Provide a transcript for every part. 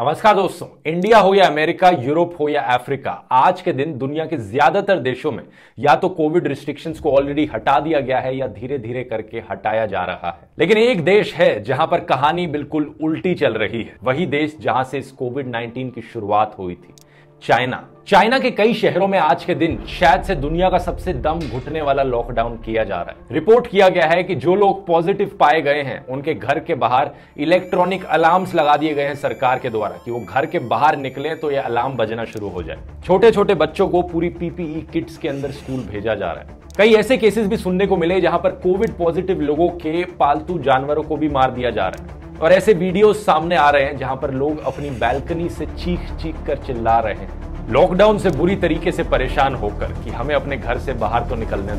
नमस्कार दोस्तों इंडिया हो या अमेरिका यूरोप हो या अफ्रीका आज के दिन दुनिया के ज्यादातर देशों में या तो कोविड रिस्ट्रिक्शंस को ऑलरेडी हटा दिया गया है या धीरे धीरे करके हटाया जा रहा है लेकिन एक देश है जहां पर कहानी बिल्कुल उल्टी चल रही है वही देश जहां से इस कोविड 19 की शुरुआत हुई थी चाइना चाइना के कई शहरों में आज के दिन शायद से दुनिया का सबसे दम घुटने वाला लॉकडाउन किया जा रहा है रिपोर्ट किया गया है कि जो लोग पॉजिटिव पाए गए हैं उनके घर के बाहर इलेक्ट्रॉनिक अलार्म्स लगा दिए गए हैं सरकार के द्वारा कि वो घर के बाहर निकले तो ये अलार्म बजना शुरू हो जाए छोटे छोटे बच्चों को पूरी पीपीई किट्स e के अंदर स्कूल भेजा जा रहा है कई ऐसे केसेस भी सुनने को मिले जहां पर कोविड पॉजिटिव लोगों के पालतू जानवरों को भी मार दिया जा रहा है और ऐसे वीडियो सामने आ रहे हैं जहां पर लोग अपनी बैल्कनी से चीख चीख कर चिल्ला रहे हैं लॉकडाउन से बुरी तरीके से परेशान होकर कि हमें अपने घर से बाहर तो निकलने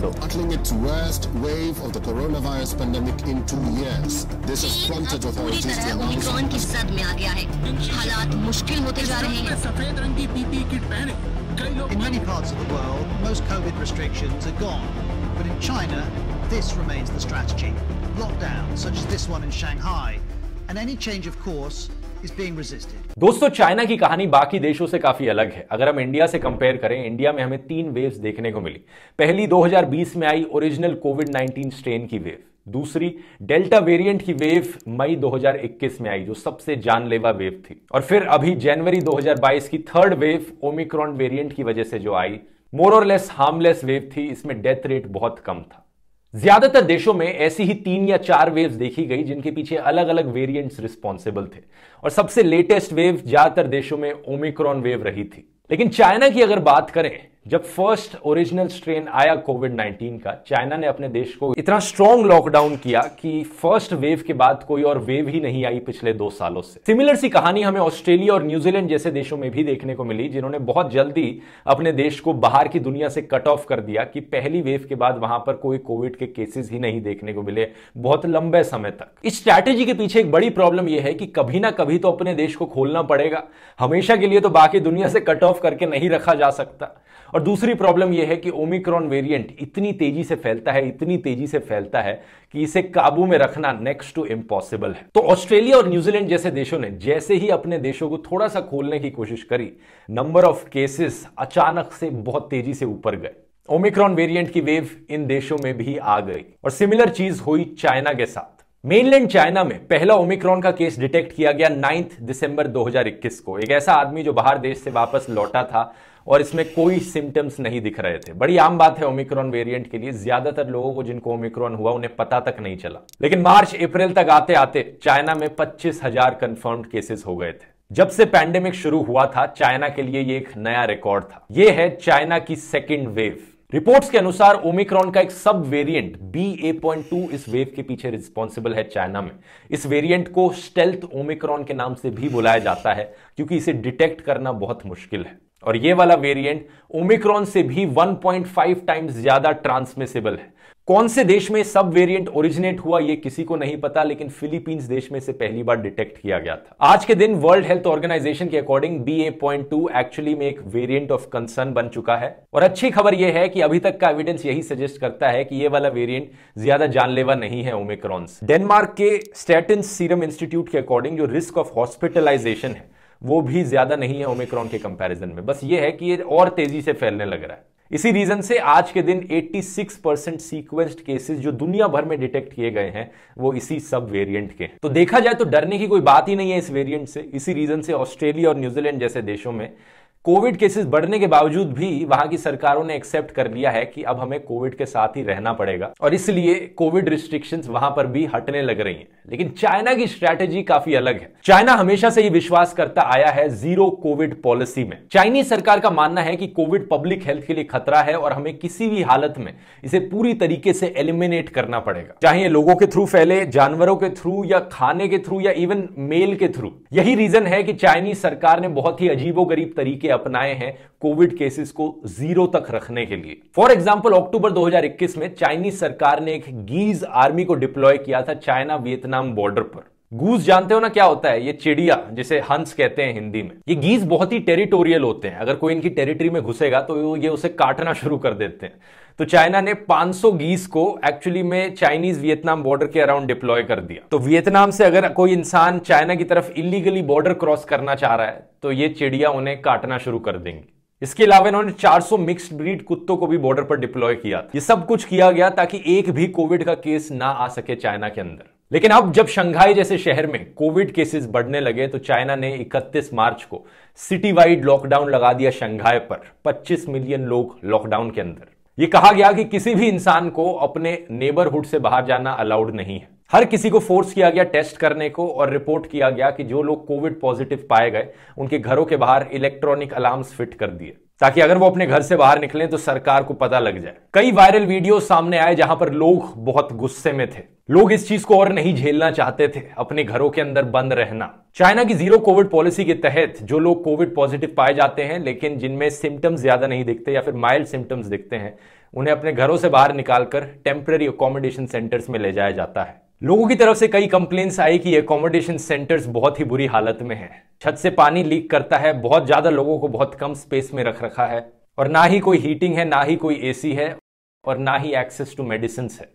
दो But and any change of course is being resisted. दोस्तों चाइना की कहानी बाकी देशों से काफी अलग है अगर हम इंडिया से कंपेयर करें इंडिया में हमें तीन वेव्स देखने को मिली पहली 2020 में आई ओरिजिनल कोविड 19 स्ट्रेन की वेव दूसरी डेल्टा वेरिएंट की वेव मई 2021 में आई जो सबसे जानलेवा वेव थी और फिर अभी जनवरी 2022 की थर्ड वेव ओमिक्रॉन वेरिएंट की वजह से जो आई मोर और लेस हार्मलेस वेव थी इसमें डेथ रेट बहुत कम था ज्यादातर देशों में ऐसी ही तीन या चार वेव्स देखी गई जिनके पीछे अलग अलग वेरिएंट्स रिस्पॉन्सिबल थे और सबसे लेटेस्ट वेव ज्यादातर देशों में ओमिक्रॉन वेव रही थी लेकिन चाइना की अगर बात करें जब फर्स्ट ओरिजिनल स्ट्रेन आया कोविड 19 का चाइना ने अपने देश को इतना स्ट्रॉन्ग लॉकडाउन किया कि फर्स्ट वेव के बाद कोई और वेव ही नहीं आई पिछले दो सालों से सिमिलर सी कहानी हमें ऑस्ट्रेलिया और न्यूजीलैंड जैसे देशों में भी देखने को मिली जिन्होंने बहुत जल्दी अपने देश को बाहर की दुनिया से कट ऑफ कर दिया कि पहली वेव के बाद वहां पर कोई कोविड के केसेस ही नहीं देखने को मिले बहुत लंबे समय तक इस स्ट्रैटेजी के पीछे एक बड़ी प्रॉब्लम यह है कि कभी ना कभी तो अपने देश को खोलना पड़ेगा हमेशा के लिए तो बाकी दुनिया से कट ऑफ करके नहीं रखा जा सकता और दूसरी प्रॉब्लम यह है कि ओमिक्रॉन वेरिएंट इतनी तेजी से फैलता है इतनी तेजी से फैलता है कि इसे काबू में रखना नेक्स्ट टू इम्पॉसिबल है तो ऑस्ट्रेलिया और न्यूजीलैंड जैसे देशों ने जैसे ही अपने देशों को थोड़ा सा खोलने की कोशिश करी नंबर ऑफ केसेस अचानक से बहुत तेजी से ऊपर गए ओमिक्रॉन वेरिएंट की वेव इन देशों में भी आ गई और सिमिलर चीज हुई चाइना के साथ मेनलैंड चाइना में पहला ओमिक्रॉन का केस डिटेक्ट किया गया नाइन्थ दिसंबर 2021 को एक ऐसा आदमी जो बाहर देश से वापस लौटा था और इसमें कोई सिम्टम्स नहीं दिख रहे थे बड़ी आम बात है ओमिक्रॉन वेरिएंट के लिए ज्यादातर लोगों को जिनको ओमिक्रॉन हुआ उन्हें पता तक नहीं चला लेकिन मार्च अप्रैल तक आते आते चाइना में पच्चीस हजार कंफर्म्ड केसेस हो गए थे जब से पैंडेमिक शुरू हुआ था चाइना के लिए ये एक नया रिकॉर्ड था ये है चाइना की सेकेंड वेव रिपोर्ट्स के अनुसार ओमिक्रॉन का एक सब वेरिएंट टू इस वेव के पीछे रिस्पॉन्सिबल है चाइना में इस वेरिएंट को स्टेल्थ ओमिक्रॉन के नाम से भी बुलाया जाता है क्योंकि इसे डिटेक्ट करना बहुत मुश्किल है और ये वाला वेरिएंट ओमिक्रॉन से भी 1.5 टाइम्स ज्यादा ट्रांसमिसेबल है कौन से देश में सब वेरिएंट ओरिजिनेट हुआ ये किसी को नहीं पता लेकिन फिलीपींस देश में से पहली बार डिटेक्ट किया गया था आज के दिन वर्ल्ड हेल्थ ऑर्गेनाइजेशन के according B A point two actually में एक वेरिएंट ऑफ कंसर्न बन चुका है और अच्छी खबर यह है कि अभी तक का एविडेंस यही सजेस्ट करता है कि ये वाला वेरियंट ज्यादा जानलेवा नहीं है ओमिक्रॉन डेनमार्क के स्टेटिन सीरम इंस्टीट्यूट के अकॉर्डिंग जो रिस्क ऑफ हॉस्पिटलाइजेशन है वो भी ज़्यादा नहीं है ओमिक्रॉन के कंपैरिजन में बस ये है कि ये और तेज़ी से फैलने लग रहा है इसी रीज़न से आज के दिन 86 परसेंट सीक्वेंस्ड केसेस जो दुनिया भर में डिटेक्ट किए गए हैं वो इसी सब वेरिएंट के हैं तो देखा जाए तो डरने की कोई बात ही नहीं है इस वेरिएंट से इसी रीज़न से ऑस्ट्रेलिया और न्यूजीलैंड जैसे देशों में कोविड केसेस बढ़ने के बावजूद भी वहां की सरकारों ने एक्सेप्ट कर लिया है कि अब हमें कोविड के साथ ही रहना पड़ेगा और इसलिए कोविड रिस्ट्रिक्शंस वहां पर भी हटने लग रही हैं लेकिन चाइना की स्ट्रेटेजी काफी अलग है चाइना हमेशा से ही विश्वास करता आया है जीरो कोविड पॉलिसी में चाइनीज सरकार का मानना है कि कोविड पब्लिक हेल्थ के लिए खतरा है और हमें किसी भी हालत में इसे पूरी तरीके से एलिमिनेट करना पड़ेगा चाहे ये लोगों के थ्रू फैले जानवरों के थ्रू या खाने के थ्रू या इवन मेल के थ्रू यही रीजन है कि चाइनीज सरकार ने बहुत ही अजीबोगरीब तरीके तरीके अपनाए हैं कोविड केसेस को जीरो तक रखने के लिए फॉर एग्जाम्पल अक्टूबर 2021 में चाइनीज सरकार ने एक गीज आर्मी को डिप्लॉय किया था चाइना वियतनाम बॉर्डर पर गूज जानते हो ना क्या होता है ये चिड़िया जिसे हंस कहते हैं हिंदी में ये गीज बहुत ही टेरिटोरियल होते हैं अगर कोई इनकी टेरिटरी में घुसेगा तो ये उसे काटना शुरू कर देते हैं तो चाइना ने 500 गीस को एक्चुअली में चाइनीज वियतनाम बॉर्डर के अराउंड डिप्लॉय कर दिया तो वियतनाम से अगर कोई इंसान चाइना की तरफ इलीगली बॉर्डर क्रॉस करना चाह रहा है तो ये चिड़िया उन्हें काटना शुरू कर देंगी इसके अलावा इन्होंने 400 मिक्स्ड ब्रीड कुत्तों को भी बॉर्डर पर डिप्लॉय किया ये सब कुछ किया गया ताकि एक भी कोविड का केस ना आ सके चाइना के अंदर लेकिन अब जब शंघाई जैसे शहर में कोविड केसेस बढ़ने लगे तो चाइना ने 31 मार्च को सिटी वाइड लॉकडाउन लगा दिया शंघाई पर 25 मिलियन लोग लॉकडाउन के अंदर ये कहा गया कि किसी भी इंसान को अपने नेबरहुड से बाहर जाना अलाउड नहीं है हर किसी को फोर्स किया गया टेस्ट करने को और रिपोर्ट किया गया कि जो लोग कोविड पॉजिटिव पाए गए उनके घरों के बाहर इलेक्ट्रॉनिक अलार्म्स फिट कर दिए ताकि अगर वो अपने घर से बाहर निकलें तो सरकार को पता लग जाए कई वायरल वीडियो सामने आए जहां पर लोग बहुत गुस्से में थे लोग इस चीज को और नहीं झेलना चाहते थे अपने घरों के अंदर बंद रहना चाइना की जीरो कोविड पॉलिसी के तहत जो लोग कोविड पॉजिटिव पाए जाते हैं लेकिन जिनमें सिम्टम्स ज्यादा नहीं दिखते या फिर माइल्ड सिम्टम्स दिखते हैं उन्हें अपने घरों से बाहर निकालकर टेम्पररी अकोमोडेशन सेंटर्स में ले जाया जाता है लोगों की तरफ से कई कंप्लेन्स आई कि अकोमोडेशन सेंटर्स बहुत ही बुरी हालत में है छत से पानी लीक करता है बहुत ज़्यादा लोगों को बहुत कम स्पेस में रख रखा है और ना ही कोई हीटिंग है ना ही कोई एसी है और ना ही एक्सेस टू मेडिसिन है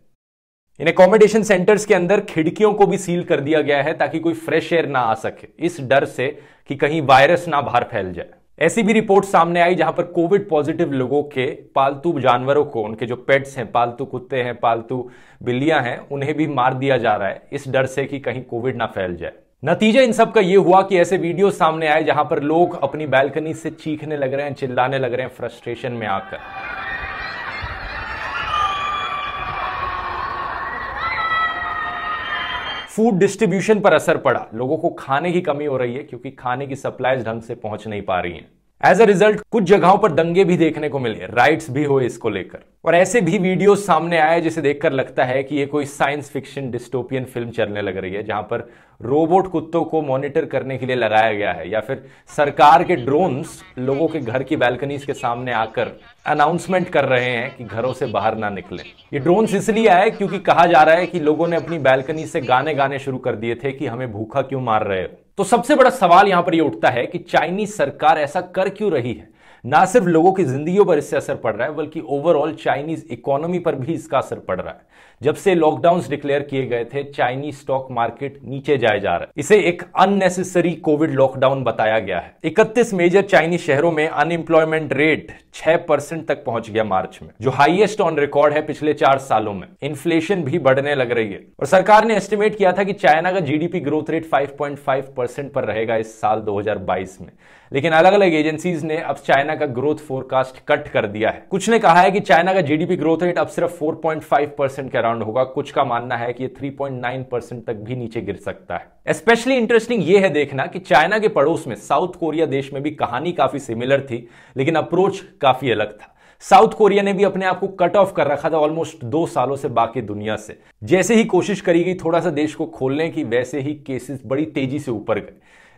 इन एकोमोडेशन सेंटर्स के अंदर खिड़कियों को भी सील कर दिया गया है ताकि कोई फ्रेश एयर ना आ सके इस डर से कि कहीं वायरस ना बाहर फैल जाए ऐसी भी रिपोर्ट सामने आई जहां पर कोविड पॉजिटिव लोगों के पालतू जानवरों को उनके जो पेट्स हैं पालतू कुत्ते हैं पालतू बिल्लियां हैं उन्हें भी मार दिया जा रहा है इस डर से कि कहीं कोविड ना फैल जाए नतीजा इन सब का ये हुआ कि ऐसे वीडियो सामने आए जहां पर लोग अपनी बैल्कनी से चीखने लग रहे हैं चिल्लाने लग रहे हैं फ्रस्ट्रेशन में आकर फूड डिस्ट्रीब्यूशन पर असर पड़ा लोगों को खाने की कमी हो रही है क्योंकि खाने की सप्लाईज ढंग से पहुंच नहीं पा रही हैं एज अ रिजल्ट कुछ जगहों पर दंगे भी देखने को मिले राइट्स भी हुए इसको लेकर और ऐसे भी वीडियो सामने आए जिसे देखकर लगता है कि ये कोई साइंस फिक्शन डिस्टोपियन फिल्म चलने लग रही है जहां पर रोबोट कुत्तों को मॉनिटर करने के लिए लगाया गया है या फिर सरकार के ड्रोन्स लोगों के घर की बैल्कनीज के सामने आकर अनाउंसमेंट कर रहे हैं कि घरों से बाहर ना निकले ये ड्रोन्स इसलिए आए क्योंकि कहा जा रहा है कि लोगों ने अपनी बैल्कनी से गाने गाने शुरू कर दिए थे कि हमें भूखा क्यों मार रहे हो तो सबसे बड़ा सवाल यहां पर यह उठता है कि चाइनीज सरकार ऐसा कर क्यों रही है ना सिर्फ लोगों की जिंदगियों पर इससे असर पड़ रहा है बल्कि ओवरऑल चाइनीज इकोनॉमी पर भी इसका असर पड़ रहा है जब से लॉकडाउन डिक्लेयर किए गए थे चाइनीज स्टॉक मार्केट नीचे जाए जा रहा है इसे एक अननेसेसरी कोविड लॉकडाउन बताया गया है इकतीस मेजर चाइनीज शहरों में अनएम्प्लॉयमेंट रेट छह परसेंट तक पहुंच गया मार्च में जो हाईएस्ट ऑन रिकॉर्ड है पिछले चार सालों में इन्फ्लेशन भी बढ़ने लग रही है और सरकार ने एस्टिमेट किया था कि चाइना का जीडीपी ग्रोथ रेट 5.5 परसेंट पर रहेगा इस साल 2022 में लेकिन अलग अलग एजेंसीज ने अब चाइना का ग्रोथ फोरकास्ट कट कर दिया है कुछ ने कहा है कि चाइना का जीडीपी ग्रोथ रेट अब सिर्फ 4.5 परसेंट के अराउंड अराउंड होगा कुछ का मानना है कि ये 3.9 परसेंट तक भी नीचे गिर सकता है स्पेशली इंटरेस्टिंग ये है देखना कि चाइना के पड़ोस में साउथ कोरिया देश में भी कहानी काफी सिमिलर थी लेकिन अप्रोच काफी अलग था साउथ कोरिया ने भी अपने आप को कट ऑफ कर रखा था ऑलमोस्ट दो सालों से बाकी दुनिया से जैसे ही कोशिश करी गई थोड़ा सा देश को खोलने की वैसे ही केसेस बड़ी तेजी से ऊपर गए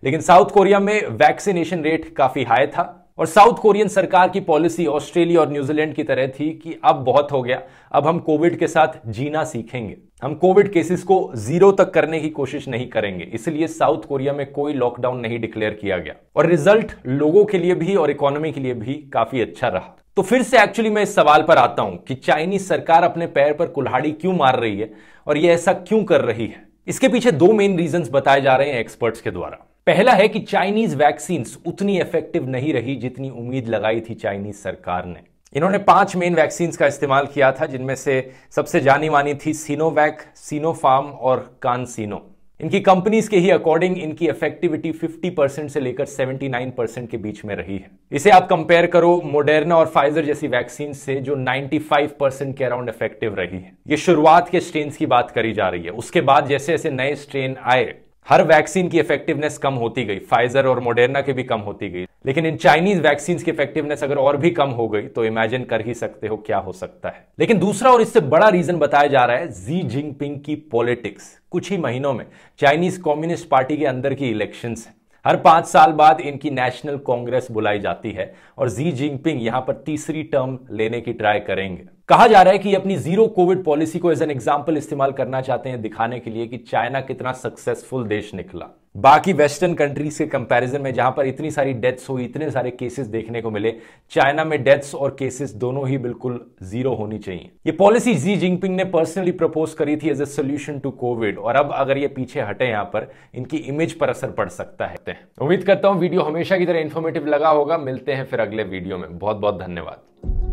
लेकिन साउथ कोरिया में वैक्सीनेशन रेट काफी हाई था और साउथ कोरियन सरकार की पॉलिसी ऑस्ट्रेलिया और न्यूजीलैंड की तरह थी कि अब बहुत हो गया अब हम कोविड के साथ जीना सीखेंगे हम कोविड केसेस को जीरो तक करने की कोशिश नहीं करेंगे इसलिए साउथ कोरिया में कोई लॉकडाउन नहीं डिक्लेयर किया गया और रिजल्ट लोगों के लिए भी और इकोनॉमी के लिए भी काफी अच्छा रहा तो फिर से एक्चुअली मैं इस सवाल पर आता हूं कि चाइनीज सरकार अपने पैर पर कुल्हाड़ी क्यों मार रही है और ये ऐसा क्यों कर रही है इसके पीछे दो मेन रीजंस बताए जा रहे हैं एक्सपर्ट्स के द्वारा पहला है कि चाइनीज वैक्सीन उतनी इफेक्टिव नहीं रही जितनी उम्मीद लगाई थी चाइनीज सरकार ने इन्होंने पांच मेन वैक्सीन का इस्तेमाल किया था जिनमें से सबसे जानी मानी थी सीनोवैक सीनोफार्म और कानसिनो इनकी कंपनीज के ही अकॉर्डिंग इनकी इफेक्टिविटी 50 परसेंट से लेकर 79 परसेंट के बीच में रही है इसे आप कंपेयर करो मोडेर्ना और फाइजर जैसी वैक्सीन से जो 95 परसेंट के अराउंड इफेक्टिव रही है ये शुरुआत के स्ट्रेन की बात करी जा रही है उसके बाद जैसे जैसे नए स्ट्रेन आए हर वैक्सीन की इफेक्टिवनेस कम होती गई फाइजर और मोडेना की भी कम होती गई लेकिन इन चाइनीज वैक्सीन की इफेक्टिवनेस अगर और भी कम हो गई तो इमेजिन कर ही सकते हो क्या हो सकता है लेकिन दूसरा और इससे बड़ा रीजन बताया जा रहा है जी जिनपिंग की पॉलिटिक्स कुछ ही महीनों में चाइनीज कम्युनिस्ट पार्टी के अंदर की इलेक्शन है हर पांच साल बाद इनकी नेशनल कांग्रेस बुलाई जाती है और जी जिनपिंग यहां पर तीसरी टर्म लेने की ट्राई करेंगे कहा जा रहा है कि अपनी जीरो कोविड पॉलिसी को एज एन एग्जाम्पल इस्तेमाल करना चाहते हैं दिखाने के लिए कि चाइना कितना सक्सेसफुल देश निकला बाकी वेस्टर्न कंट्रीज के कंपैरिजन में जहां पर इतनी सारी डेथ्स हुई इतने सारे केसेस देखने को मिले चाइना में डेथ्स और केसेस दोनों ही बिल्कुल जीरो होनी चाहिए ये पॉलिसी जी जिनपिंग ने पर्सनली प्रपोज करी थी as a solution to Covid और अब अगर ये पीछे हटे यहाँ पर इनकी इमेज पर असर पड़ सकता है उम्मीद करता हूँ वीडियो हमेशा की तरह इन्फॉर्मेटिव लगा होगा मिलते हैं फिर अगले वीडियो में बहुत बहुत धन्यवाद